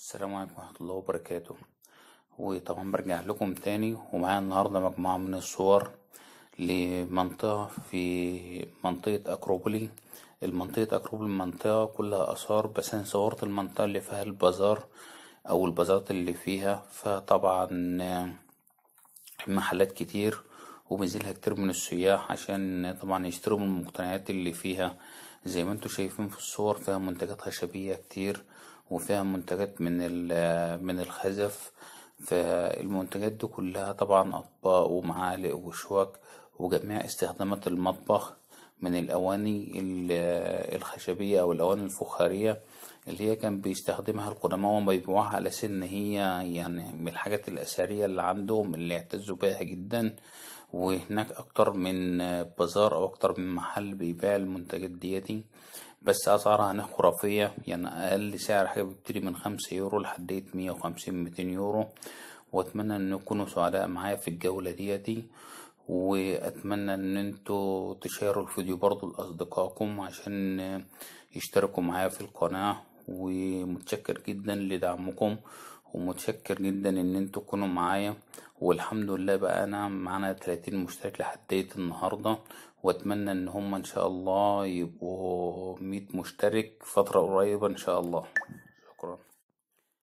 السلام عليكم ورحمة الله وبركاته وطبعا برجع لكم تاني ومعايا النهاردة مجموعة من الصور لمنطقة في منطقة أكروبولي المنطقة أكروبولي منطقة كلها آثار بس أنا صورت المنطقة اللي فيها البازار أو البازارات اللي فيها فطبعا محلات كتير وبينزلها كتير من السياح عشان طبعا يشتروا من المقتنيات اللي فيها زي ما انتوا شايفين في الصور فيها منتجات خشبية كتير وفيها منتجات من من الخزف فالمنتجات دي كلها طبعا اطباق ومعالق وشوك وجميع استخدامات المطبخ من الاواني الخشبيه او الاواني الفخاريه اللي هي كان بيستخدمها القدماء بيبيعوها على سن هي يعني من الحاجات الأثرية اللي عندهم اللي يعتزوا بيها جدا وهناك أكتر من بازار أو أكتر من محل بيبيع المنتجات ديتي دي. بس أسعارها هناك خرافية يعني أقل سعر حاجة بتبتدي من خمسة يورو لحد مية وخمسين ميتين يورو وأتمنى إن تكونوا سعداء معايا في الجولة ديتي وأتمنى إن انتوا تشاروا الفيديو برضو لأصدقائكم عشان يشتركوا معايا في القناة ومتشكر جدا لدعمكم ومتشكر جدا ان انتوا تكونوا معايا والحمد لله بقى انا معانا 30 مشترك لحد النهاردة واتمنى ان هم ان شاء الله يبقوا 100 مشترك فترة قريبة ان شاء الله شكرا